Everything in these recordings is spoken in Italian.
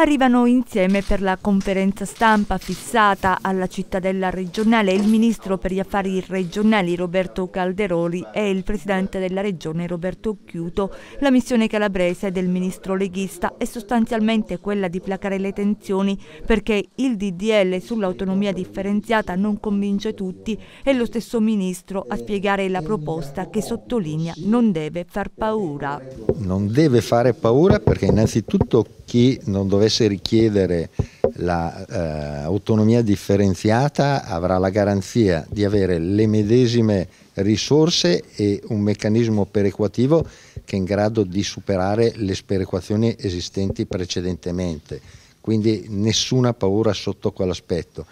arrivano insieme per la conferenza stampa fissata alla cittadella regionale il ministro per gli affari regionali Roberto Calderoli e il presidente della regione Roberto Chiuto. La missione calabrese del ministro leghista è sostanzialmente quella di placare le tensioni perché il DDL sull'autonomia differenziata non convince tutti e lo stesso ministro a spiegare la proposta che sottolinea non deve far paura. Non deve fare paura perché innanzitutto chi non dovesse richiedere l'autonomia la, eh, differenziata avrà la garanzia di avere le medesime risorse e un meccanismo perequativo che è in grado di superare le sperequazioni esistenti precedentemente. Quindi nessuna paura sotto quell'aspetto.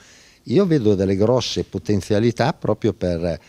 Io vedo delle grosse potenzialità proprio per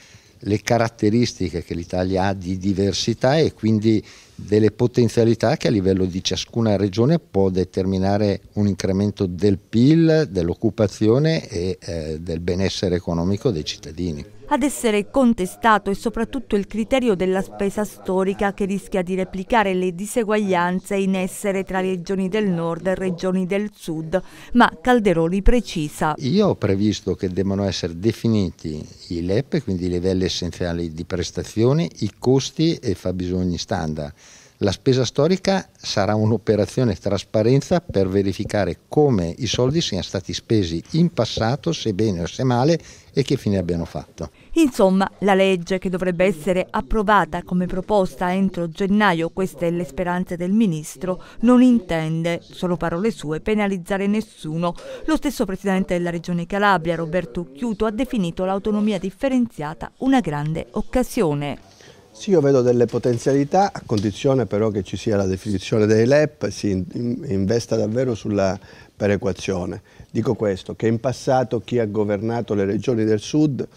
le caratteristiche che l'Italia ha di diversità e quindi delle potenzialità che a livello di ciascuna regione può determinare un incremento del PIL, dell'occupazione e eh, del benessere economico dei cittadini. Ad essere contestato è soprattutto il criterio della spesa storica che rischia di replicare le diseguaglianze in essere tra regioni del nord e regioni del sud, ma Calderoni precisa. Io ho previsto che debbano essere definiti i LEP, quindi i livelli essenziali di prestazioni, i costi e i fabbisogni standard la spesa storica sarà un'operazione trasparenza per verificare come i soldi siano stati spesi in passato, se bene o se male, e che fine abbiano fatto. Insomma, la legge che dovrebbe essere approvata come proposta entro gennaio, queste le speranze del Ministro, non intende, solo parole sue, penalizzare nessuno. Lo stesso Presidente della Regione Calabria, Roberto Chiuto, ha definito l'autonomia differenziata una grande occasione. Sì, io vedo delle potenzialità, a condizione però che ci sia la definizione dei LEP, si investa davvero sulla perequazione. Dico questo, che in passato chi ha governato le regioni del sud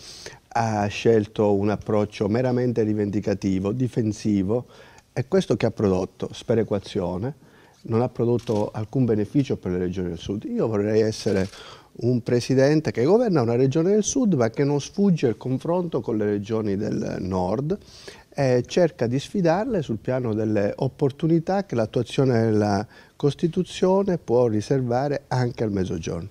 ha scelto un approccio meramente rivendicativo, difensivo, è questo che ha prodotto sperequazione, non ha prodotto alcun beneficio per le regioni del sud. Io vorrei essere un presidente che governa una regione del sud ma che non sfugge al confronto con le regioni del nord eh, cerca di sfidarle sul piano delle opportunità che l'attuazione della Costituzione può riservare anche al Mezzogiorno.